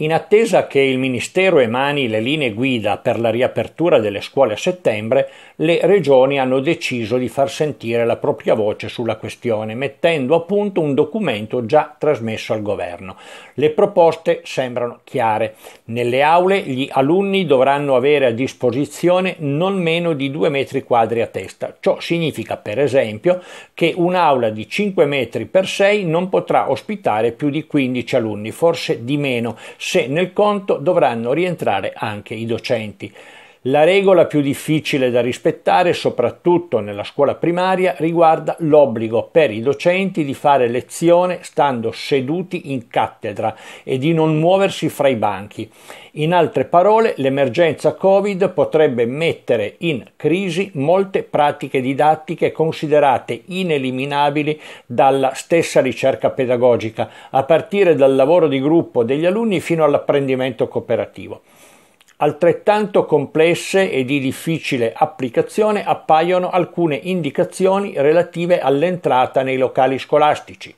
In attesa che il Ministero emani le linee guida per la riapertura delle scuole a settembre, le regioni hanno deciso di far sentire la propria voce sulla questione, mettendo a punto un documento già trasmesso al governo. Le proposte sembrano chiare. Nelle aule gli alunni dovranno avere a disposizione non meno di 2 metri quadri a testa. Ciò significa, per esempio, che un'aula di 5 metri per 6 non potrà ospitare più di 15 alunni, forse di meno, se nel conto dovranno rientrare anche i docenti. La regola più difficile da rispettare, soprattutto nella scuola primaria, riguarda l'obbligo per i docenti di fare lezione stando seduti in cattedra e di non muoversi fra i banchi. In altre parole, l'emergenza Covid potrebbe mettere in crisi molte pratiche didattiche considerate ineliminabili dalla stessa ricerca pedagogica, a partire dal lavoro di gruppo degli alunni fino all'apprendimento cooperativo. Altrettanto complesse e di difficile applicazione appaiono alcune indicazioni relative all'entrata nei locali scolastici.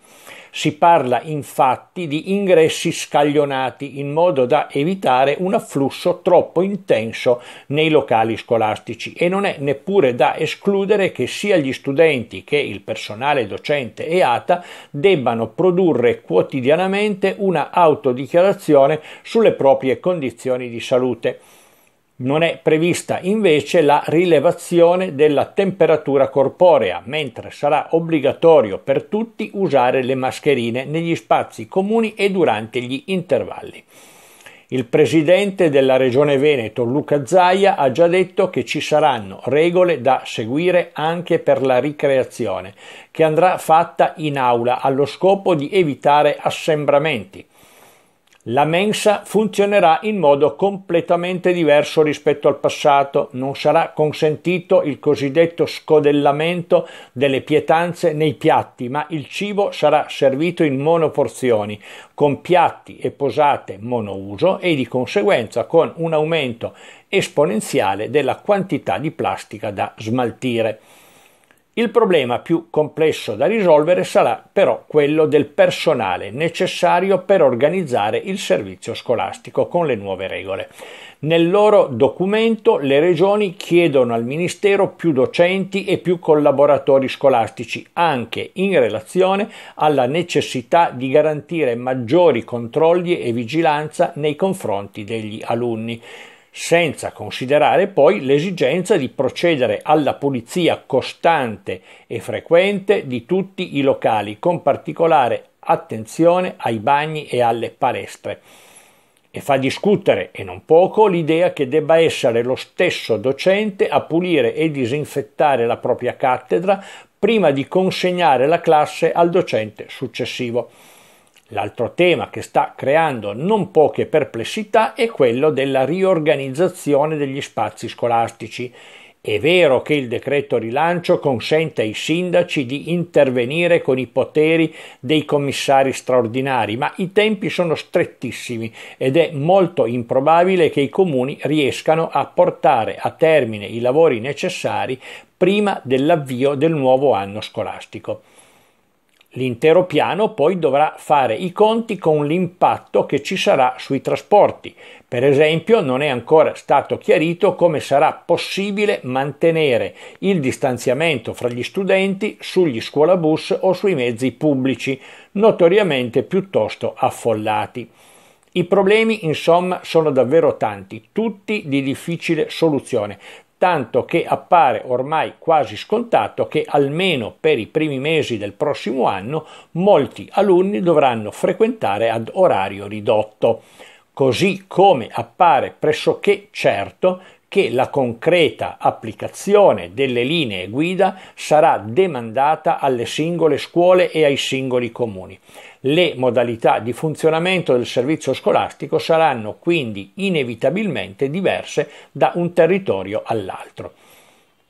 Si parla infatti di ingressi scaglionati in modo da evitare un afflusso troppo intenso nei locali scolastici e non è neppure da escludere che sia gli studenti che il personale docente e ATA debbano produrre quotidianamente una autodichiarazione sulle proprie condizioni di salute. Non è prevista invece la rilevazione della temperatura corporea, mentre sarà obbligatorio per tutti usare le mascherine negli spazi comuni e durante gli intervalli. Il presidente della Regione Veneto, Luca Zaia, ha già detto che ci saranno regole da seguire anche per la ricreazione, che andrà fatta in aula allo scopo di evitare assembramenti. La mensa funzionerà in modo completamente diverso rispetto al passato, non sarà consentito il cosiddetto scodellamento delle pietanze nei piatti, ma il cibo sarà servito in monoporzioni, con piatti e posate monouso e di conseguenza con un aumento esponenziale della quantità di plastica da smaltire. Il problema più complesso da risolvere sarà però quello del personale necessario per organizzare il servizio scolastico con le nuove regole. Nel loro documento le regioni chiedono al Ministero più docenti e più collaboratori scolastici, anche in relazione alla necessità di garantire maggiori controlli e vigilanza nei confronti degli alunni senza considerare poi l'esigenza di procedere alla pulizia costante e frequente di tutti i locali, con particolare attenzione ai bagni e alle palestre. E fa discutere, e non poco, l'idea che debba essere lo stesso docente a pulire e disinfettare la propria cattedra prima di consegnare la classe al docente successivo. L'altro tema che sta creando non poche perplessità è quello della riorganizzazione degli spazi scolastici. È vero che il decreto rilancio consente ai sindaci di intervenire con i poteri dei commissari straordinari, ma i tempi sono strettissimi ed è molto improbabile che i comuni riescano a portare a termine i lavori necessari prima dell'avvio del nuovo anno scolastico. L'intero piano poi dovrà fare i conti con l'impatto che ci sarà sui trasporti. Per esempio non è ancora stato chiarito come sarà possibile mantenere il distanziamento fra gli studenti sugli scuolabus o sui mezzi pubblici, notoriamente piuttosto affollati. I problemi, insomma, sono davvero tanti, tutti di difficile soluzione, tanto che appare ormai quasi scontato che almeno per i primi mesi del prossimo anno molti alunni dovranno frequentare ad orario ridotto così come appare pressoché certo che la concreta applicazione delle linee guida sarà demandata alle singole scuole e ai singoli comuni. Le modalità di funzionamento del servizio scolastico saranno quindi inevitabilmente diverse da un territorio all'altro.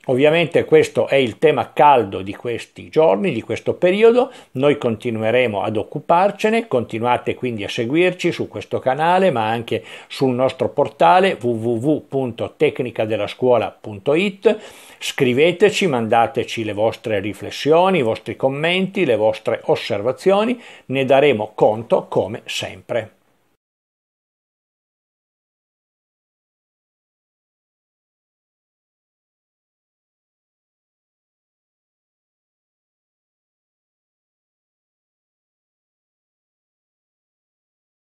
Ovviamente questo è il tema caldo di questi giorni, di questo periodo, noi continueremo ad occuparcene, continuate quindi a seguirci su questo canale ma anche sul nostro portale www.tecnicadelascuola.it, scriveteci, mandateci le vostre riflessioni, i vostri commenti, le vostre osservazioni, ne daremo conto come sempre.